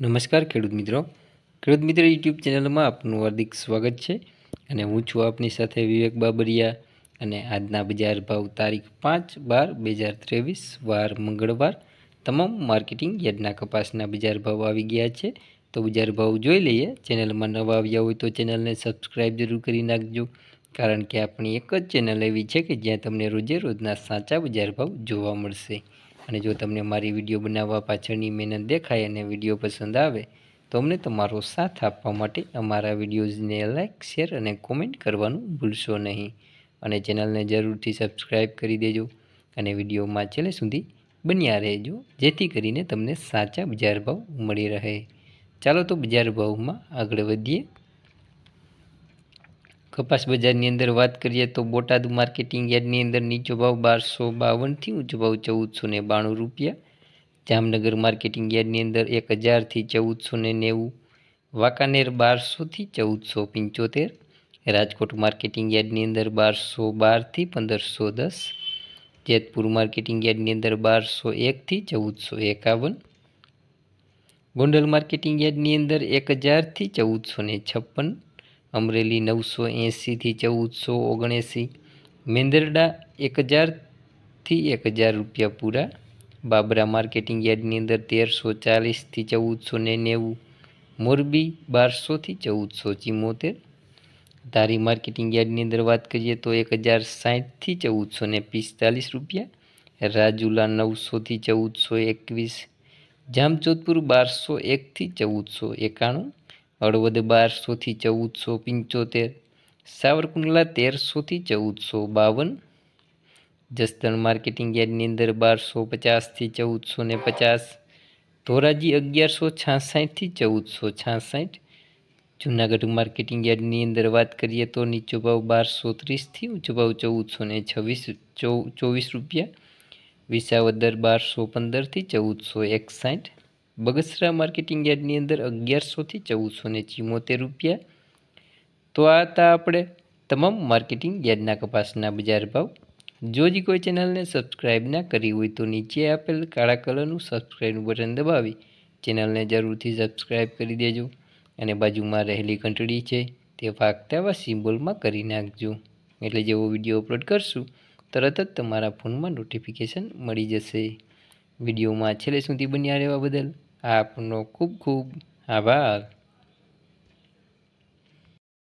નમસ્કાર ખેડૂત મિત્રો ખેડૂત મિત્ર યુટ્યુબ ચેનલમાં આપનું હાર્દિક સ્વાગત છે અને હું છું આપની સાથે વિવેક બાબરિયા અને આજના બજાર ભાવ તારીખ પાંચ બાર બે હજાર ત્રેવીસ વાર મંગળવાર તમામ માર્કેટિંગ યાર્ડના કપાસના બજાર ભાવ આવી ગયા છે તો બજાર ભાવ જોઈ લઈએ ચેનલમાં નવા આવ્યા હોય તો ચેનલને સબસ્ક્રાઈબ જરૂર કરી નાખજો કારણ કે આપણી એક જ ચેનલ એવી છે કે જ્યાં તમને રોજે રોજના સાચા બજાર ભાવ જોવા મળશે અને જો તમને મારી વિડીયો બનાવવા પાછળની મહેનત દેખાય અને વિડીયો પસંદ આવે તો અમને તમારો સાથ આપવા માટે અમારા વિડીયોઝને લાઇક શેર અને કોમેન્ટ કરવાનું ભૂલશો નહીં અને ચેનલને જરૂરથી સબસ્ક્રાઈબ કરી દેજો અને વિડીયોમાં છેલ્લે સુધી બન્યા રહેજો જેથી કરીને તમને સાચા બજાર ભાવ મળી રહે ચાલો તો બજાર ભાવમાં આગળ વધીએ કપાસ બજારની અંદર વાત કરીએ તો બોટાદ માર્કેટિંગ યાર્ડની અંદર નીચો ભાવ બારસો બાવનથી ઊંચો ભાવ ચૌદસો ને બાણું રૂપિયા જામનગર માર્કેટિંગ યાર્ડની અંદર એક હજારથી ચૌદસો ને નેવું વાંકાનેર બારસોથી ચૌદસો પંચોતેર રાજકોટ માર્કેટિંગ યાર્ડની અંદર બારસો બારથી પંદરસો દસ જેતપુર માર્કેટિંગ યાર્ડની અંદર બારસો એકથી ચૌદસો એકાવન ગોંડલ માર્કેટિંગ યાર્ડની અંદર એક હજારથી ચૌદસો ને છપ્પન અમરેલી નવસો એંસીથી ચૌદસો ઓગણએંસી મેંદરડા એક હજારથી એક હજાર રૂપિયા પૂરા બાબરા માર્કેટિંગ યાર્ડની અંદર તેરસો ચાલીસથી ચૌદસો ને નેવું મોરબી બારસોથી ચૌદસો ચિમોતેર ધારી માર્કેટિંગ યાર્ડની અંદર વાત કરીએ તો એક હજાર સાહીઠથી ચૌદસો ને પિસ્તાલીસ રૂપિયા રાજુલા નવસોથી ચૌદસો એકવીસ જામજોધપુર બારસો એકથી ચૌદસો એકાણું હળવદ બારસોથી ચૌદસો પંચોતેર સાવરકુંડલા તેરસોથી ચૌદસો બાવન જસદણ માર્કેટિંગ યાર્ડની અંદર બારસો પચાસથી ચૌદસો ને પચાસ ધોરાજી અગિયારસો છાસઠથી ચૌદસો છાસઠ જૂનાગઢ માર્કેટિંગ યાર્ડની અંદર વાત કરીએ તો નીચો ભાવ બારસો ત્રીસથી ઊંચો ભાવ ચૌદસો ને છવ્વીસ ચોવીસ રૂપિયા વિસાવદર બારસો પંદરથી ચૌદસો એકસાઠ બગસરા માર્કેટિંગ યાર્ડની અંદર અગિયારસોથી ચૌદસો ને ચિમોતેર રૂપિયા તો આ હતા આપણે તમામ માર્કેટિંગ યાર્ડના કપાસના બજાર ભાવ જો જે કોઈ ચેનલને સબસ્ક્રાઈબ ના કરી હોય તો નીચે આપેલ કાળા કલરનું સબસ્ક્રાઇબનું બટન દબાવી ચેનલને જરૂરથી સબસ્ક્રાઈબ કરી દેજો અને બાજુમાં રહેલી ઘંટડી છે તે વાગતા એવા સિમ્બોલમાં કરી નાખજો એટલે જેવો વિડીયો અપલોડ કરશું તરત જ તમારા ફોનમાં નોટિફિકેશન મળી જશે વિડીયોમાં છેલ્લે સુધી બન્યા રહેવા બદલ આપનો ખૂબ ખૂબ આભાર